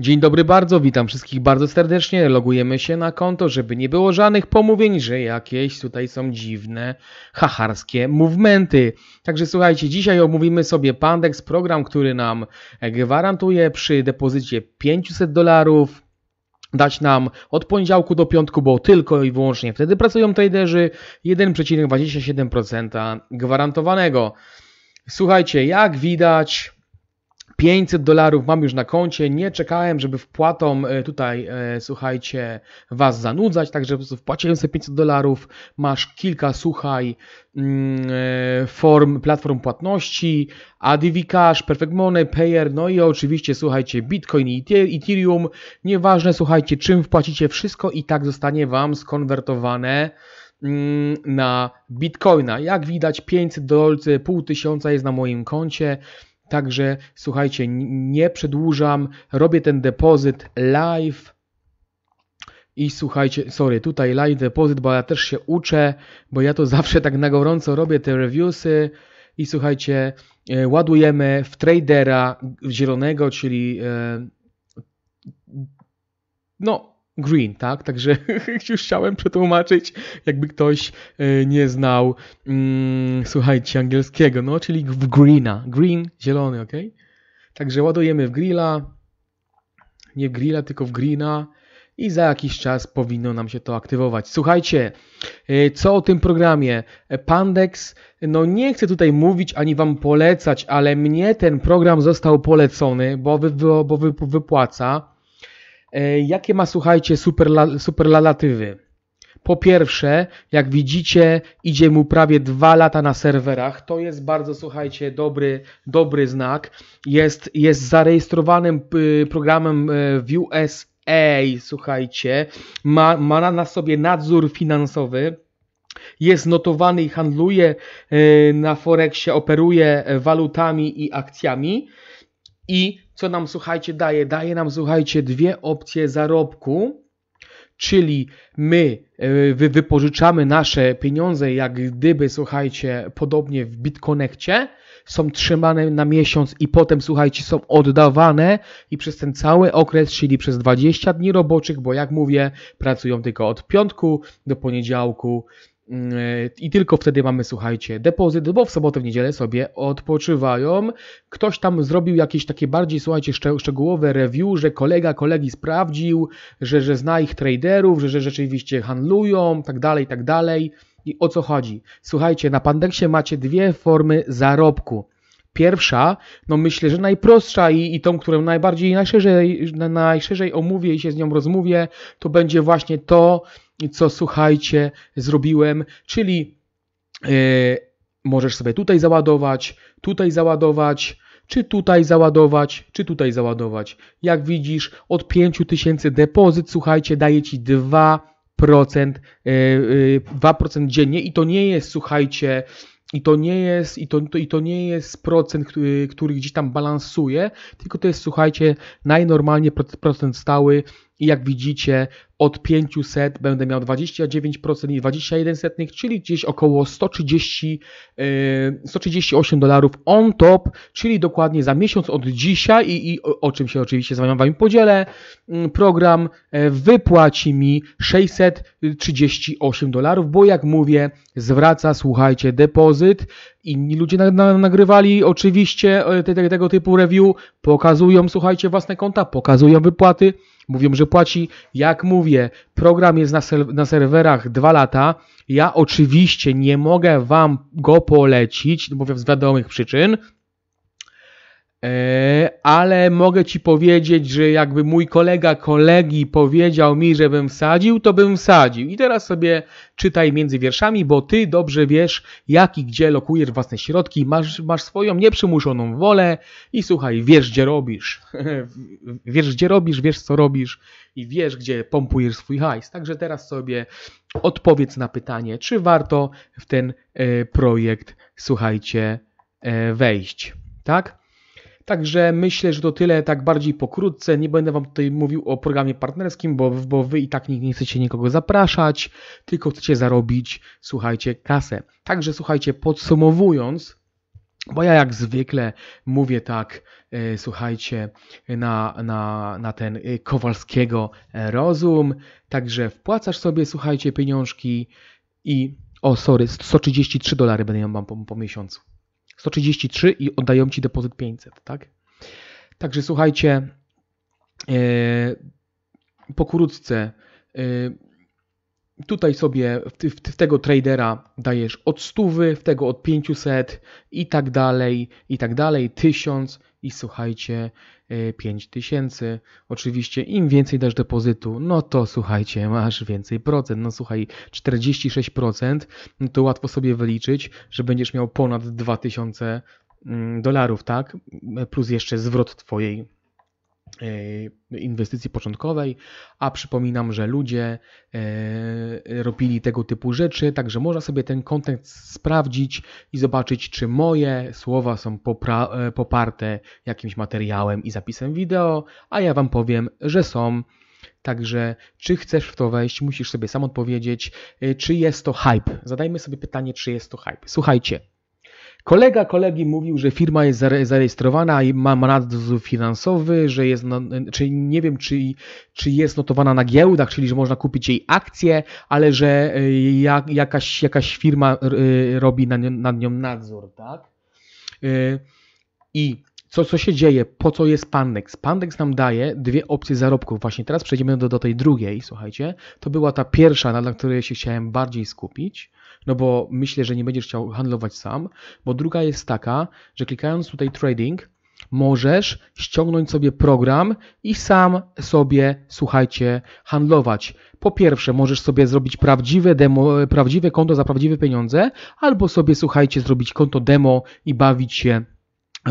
Dzień dobry bardzo, witam wszystkich bardzo serdecznie. Logujemy się na konto, żeby nie było żadnych pomówień, że jakieś tutaj są dziwne, hacharskie movementy. Także słuchajcie, dzisiaj omówimy sobie Pandex, program, który nam gwarantuje przy depozycie 500 dolarów dać nam od poniedziałku do piątku, bo tylko i wyłącznie wtedy pracują traderzy, 1,27% gwarantowanego. Słuchajcie, jak widać, 500 dolarów mam już na koncie, nie czekałem, żeby wpłatą e, tutaj, e, słuchajcie, was zanudzać, także po prostu wpłaciłem sobie 500 dolarów, masz kilka, słuchaj, mm, e, form, platform płatności, ADV Cash, Perfect Money, Payer, no i oczywiście, słuchajcie, Bitcoin i Ethereum, nieważne, słuchajcie, czym wpłacicie, wszystko i tak zostanie wam skonwertowane mm, na Bitcoina. Jak widać 500 dolców, pół tysiąca jest na moim koncie. Także słuchajcie, nie przedłużam, robię ten depozyt live. I słuchajcie, sorry, tutaj live depozyt, bo ja też się uczę, bo ja to zawsze tak na gorąco robię te reviewsy. I słuchajcie, e, ładujemy w tradera zielonego, czyli e, no Green, tak? Także już chciałem przetłumaczyć, jakby ktoś e, nie znał, mm, słuchajcie, angielskiego, no, czyli w greena. Green, zielony, ok? Także ładujemy w grilla, nie w grilla, tylko w greena i za jakiś czas powinno nam się to aktywować. Słuchajcie, e, co o tym programie? E, Pandex, no nie chcę tutaj mówić ani Wam polecać, ale mnie ten program został polecony, bo, wy, bo wy, wypłaca E, jakie ma, słuchajcie, superla, superlalatywy? Po pierwsze, jak widzicie, idzie mu prawie dwa lata na serwerach. To jest bardzo, słuchajcie, dobry, dobry znak. Jest, jest zarejestrowanym programem e, w USA, słuchajcie. Ma, ma na sobie nadzór finansowy jest notowany i handluje e, na Forexie, operuje walutami i akcjami. I co nam słuchajcie daje? Daje nam słuchajcie dwie opcje zarobku, czyli my e, wy, wypożyczamy nasze pieniądze, jak gdyby słuchajcie, podobnie w BitConnectie, są trzymane na miesiąc i potem, słuchajcie, są oddawane i przez ten cały okres, czyli przez 20 dni roboczych, bo jak mówię, pracują tylko od piątku do poniedziałku, Mm, I tylko wtedy mamy, słuchajcie, depozyt, bo w sobotę, w niedzielę sobie odpoczywają. Ktoś tam zrobił jakieś takie bardziej, słuchajcie, szczegółowe review, że kolega kolegi sprawdził, że, że zna ich traderów, że, że rzeczywiście handlują, tak dalej, tak dalej. I o co chodzi? Słuchajcie, na Pandexie macie dwie formy zarobku. Pierwsza, no myślę, że najprostsza i, i tą, którą najbardziej, najszerzej, najszerzej omówię i się z nią rozmówię, to będzie właśnie to, co słuchajcie, zrobiłem, czyli yy, możesz sobie tutaj załadować, tutaj załadować, czy tutaj załadować, czy tutaj załadować. Jak widzisz, od 5000 depozyt, słuchajcie, daje ci 2%, 2% e, e, dziennie i to nie jest, słuchajcie, i to nie jest, i to, i to nie jest procent, który, który gdzieś tam balansuje, tylko to jest, słuchajcie, najnormalniej procent stały, i jak widzicie, od 500 będę miał 29% i 21%, czyli gdzieś około 130, 138 yy, dolarów on top, czyli dokładnie za miesiąc od dzisiaj i, i o, czym się oczywiście z Wami podzielę, mm, program e, wypłaci mi 638 dolarów, bo jak mówię, zwraca, słuchajcie, depozyt. Inni ludzie na, na, nagrywali oczywiście e, te, te, tego typu review, pokazują, słuchajcie, własne konta, pokazują wypłaty. Mówią, że płaci, jak mówię, program jest na, ser na serwerach dwa lata. Ja oczywiście nie mogę Wam go polecić, mówię z wiadomych przyczyn, E, ale mogę ci powiedzieć, że jakby mój kolega kolegi powiedział mi, że bym wsadził, to bym wsadził. I teraz sobie czytaj między wierszami, bo ty dobrze wiesz, jak i gdzie lokujesz własne środki, masz, masz swoją nieprzymuszoną wolę i słuchaj, wiesz gdzie robisz. wiesz gdzie robisz, wiesz co robisz i wiesz gdzie pompujesz swój hajs. Także teraz sobie odpowiedz na pytanie, czy warto w ten e, projekt, słuchajcie, e, wejść. Tak? Także myślę, że to tyle, tak bardziej pokrótce. Nie będę Wam tutaj mówił o programie partnerskim, bo, bo Wy i tak nikt nie chcecie nikogo zapraszać, tylko chcecie zarobić, słuchajcie, kasę. Także słuchajcie, podsumowując, bo ja jak zwykle mówię tak, e, słuchajcie, na, na, na ten e, Kowalskiego e, rozum. Także wpłacasz sobie, słuchajcie, pieniążki i o sorry, 133 dolary będę Wam po, po miesiącu. 133 i oddają ci depozyt 500, tak? Także słuchajcie, e, pokrótce, e, Tutaj sobie w, w, w tego tradera dajesz od 100, w tego od 500 i tak dalej, i tak dalej, 1000 i słuchajcie, 5000. Y, Oczywiście im więcej dasz depozytu, no to słuchajcie, masz więcej procent. No słuchaj, 46% no to łatwo sobie wyliczyć, że będziesz miał ponad 2000 mm, dolarów, tak? Plus jeszcze zwrot twojej E, inwestycji początkowej, a przypominam, że ludzie e, robili tego typu rzeczy, także można sobie ten kontekst sprawdzić i zobaczyć, czy moje słowa są e, poparte jakimś materiałem i zapisem wideo, a ja Wam powiem, że są. Także czy chcesz w to wejść, musisz sobie sam odpowiedzieć, czy jest to hype. Zadajmy sobie pytanie, czy jest to hype. Słuchajcie, Kolega kolegi mówił, że firma jest zarejestrowana i ma nadzór finansowy, że jest, no, czyli nie wiem, czy, czy jest notowana na giełdach, czyli że można kupić jej akcje, ale że y, jak, jakaś, jakaś firma y, robi nad nią, nad nią nadzór, tak? Y, I co, co się dzieje, po co jest Pandex. Pandex nam daje dwie opcje zarobków. Właśnie teraz przejdziemy do, do tej drugiej, słuchajcie. To była ta pierwsza, na której się chciałem bardziej skupić no bo myślę, że nie będziesz chciał handlować sam, bo druga jest taka, że klikając tutaj trading, możesz ściągnąć sobie program i sam sobie, słuchajcie, handlować. Po pierwsze, możesz sobie zrobić prawdziwe, demo, prawdziwe konto za prawdziwe pieniądze, albo sobie, słuchajcie, zrobić konto demo i bawić się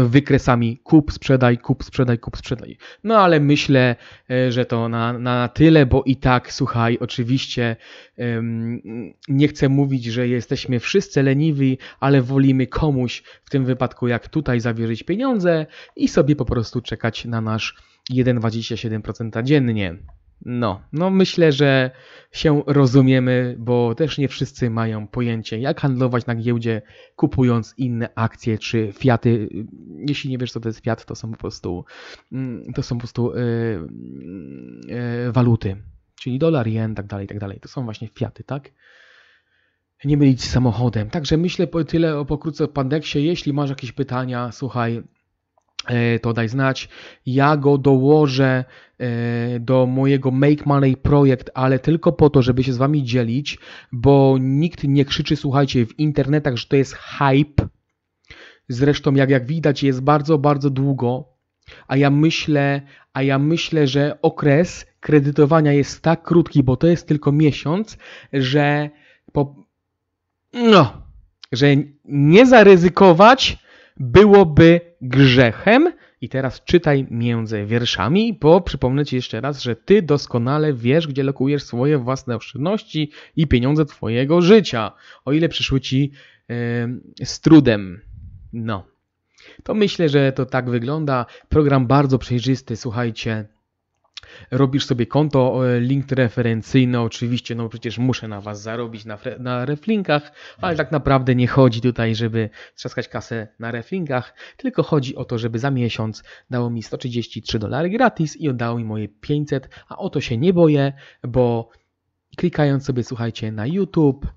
wykresami kup, sprzedaj, kup, sprzedaj, kup, sprzedaj. No ale myślę, e, że to na, na tyle, bo i tak, słuchaj, oczywiście um, nie chcę mówić, że jesteśmy wszyscy leniwi, ale wolimy komuś, w tym wypadku jak tutaj, zawierzyć pieniądze i sobie po prostu czekać na nasz 1,27% dziennie. No, no myślę, że się rozumiemy, bo też nie wszyscy mają pojęcie, jak handlować na giełdzie, kupując inne akcje czy fiaty. Jeśli nie wiesz, co to jest fiat, to są po prostu, mm, to są po prostu yy, yy, waluty, czyli dolar, jen, tak dalej, tak dalej. To są właśnie fiaty, tak? Nie mylić z samochodem. Także myślę tyle o pokrótce o Pandeksie. Jeśli masz jakieś pytania, słuchaj, E, to daj znać. Ja go dołożę e, do mojego Make Money projekt, ale tylko po to, żeby się z wami dzielić, bo nikt nie krzyczy, słuchajcie, w internetach, że to jest hype. Zresztą, jak, jak widać, jest bardzo, bardzo długo. A ja myślę, a ja myślę, że okres kredytowania jest tak krótki, bo to jest tylko miesiąc, że po... no, że nie zaryzykować byłoby grzechem. I teraz czytaj między wierszami, bo przypomnę Ci jeszcze raz, że Ty doskonale wiesz, gdzie lokujesz swoje własne oszczędności i pieniądze Twojego życia, o ile przyszły Ci yy, z trudem. No, to myślę, że to tak wygląda. Program bardzo przejrzysty, słuchajcie robisz sobie konto, e, link referencyjny, oczywiście, no przecież muszę na Was zarobić na, na reflinkach, ale tak. tak naprawdę nie chodzi tutaj, żeby trzaskać kasę na reflinkach, tylko chodzi o to, żeby za miesiąc dało mi 133 dolary gratis i oddało mi moje 500, a o to się nie boję, bo klikając sobie, słuchajcie, na YouTube,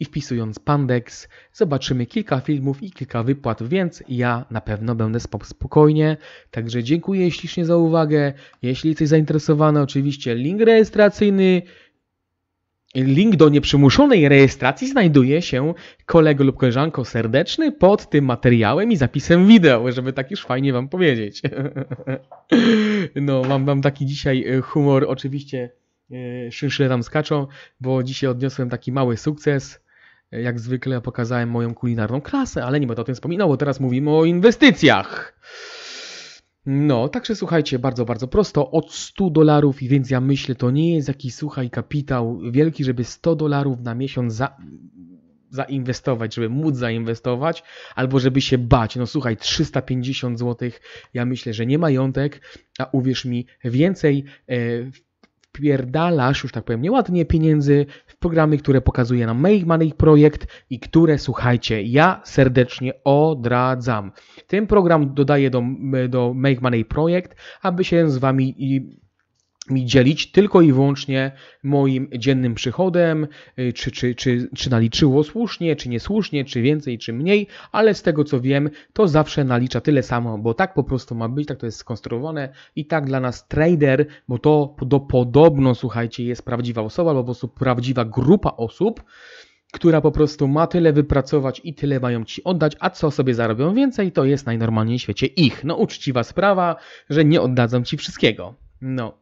i wpisując Pandex zobaczymy kilka filmów i kilka wypłat, więc ja na pewno będę spał spokojnie. Także dziękuję ślicznie za uwagę. Jeśli jesteś zainteresowany, oczywiście link rejestracyjny, Link do nieprzymuszonej rejestracji znajduje się kolego lub koleżanko serdeczny pod tym materiałem i zapisem wideo, żeby tak już fajnie wam powiedzieć. No, mam, mam taki dzisiaj e, humor, oczywiście e, szynszyle tam skaczą, bo dzisiaj odniosłem taki mały sukces. E, jak zwykle pokazałem moją kulinarną klasę, ale nie będę o tym wspominał, bo teraz mówimy o inwestycjach. No, także słuchajcie, bardzo, bardzo prosto. Od 100 dolarów, i więc ja myślę, to nie jest jakiś, słuchaj, kapitał wielki, żeby 100 dolarów na miesiąc za, zainwestować, żeby móc zainwestować, albo żeby się bać. No słuchaj, 350 zł, ja myślę, że nie majątek, a uwierz mi, więcej w e, wpierdalasz, już tak powiem nieładnie, pieniędzy w programy, które pokazuje nam Make Money Projekt i które, słuchajcie, ja serdecznie odradzam. Ten program dodaję do, do Make Money Projekt, aby się z Wami i mi dzielić tylko i wyłącznie moim dziennym przychodem, y, czy, czy, czy, czy naliczyło słusznie, czy niesłusznie, czy więcej, czy mniej, ale z tego co wiem, to zawsze nalicza tyle samo, bo tak po prostu ma być, tak to jest skonstruowane i tak dla nas trader, bo to do podobno, słuchajcie, jest prawdziwa osoba, albo po prostu prawdziwa grupa osób, która po prostu ma tyle wypracować i tyle mają ci oddać, a co sobie zarobią więcej, to jest najnormalniej w świecie ich. No uczciwa sprawa, że nie oddadzą ci wszystkiego. No,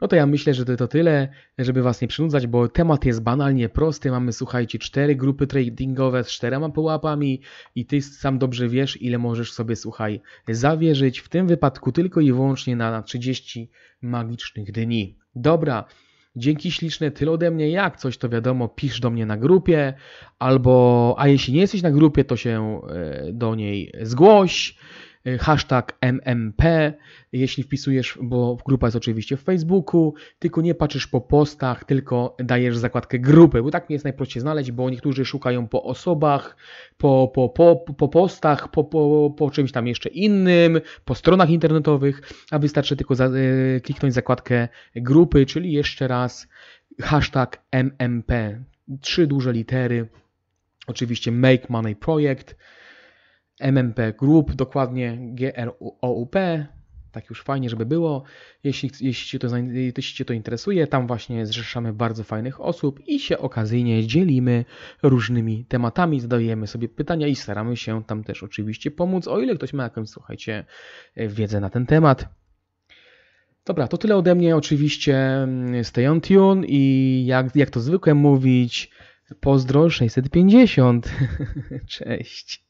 no to ja myślę, że to, to tyle, żeby Was nie przynudzać, bo temat jest banalnie prosty. Mamy, słuchajcie, cztery grupy tradingowe z czterema pułapami i Ty sam dobrze wiesz, ile możesz sobie, słuchaj, zawierzyć. W tym wypadku tylko i wyłącznie na 30 magicznych dni. Dobra, Dzięki śliczne, tyle ode mnie. Jak coś, to wiadomo, pisz do mnie na grupie, albo, a jeśli nie jesteś na grupie, to się e, do niej zgłoś. Y, hashtag MMP, jeśli wpisujesz, bo grupa jest oczywiście w Facebooku, tylko nie patrzysz po postach, tylko dajesz zakładkę grupy, bo tak mi jest najprościej znaleźć, bo niektórzy szukają po osobach, po, po, po, po postach, po, po, po czymś tam jeszcze innym, po stronach internetowych, a wystarczy tylko za, y, kliknąć zakładkę grupy, czyli jeszcze raz hashtag MMP, trzy duże litery, oczywiście Make Money Project, MMP Group, dokładnie GROUP, tak już fajnie, żeby było. Jeśli, jeśli, cię to, jeśli się to interesuje, tam właśnie zrzeszamy bardzo fajnych osób i się okazyjnie dzielimy różnymi tematami, zadajemy sobie pytania i staramy się tam też oczywiście pomóc, o ile ktoś ma jakąś, słuchajcie, wiedzę na ten temat. Dobra, to tyle ode mnie. Oczywiście mm, stay on tune i jak, jak to zwykle mówić, pozdro 650. Cześć.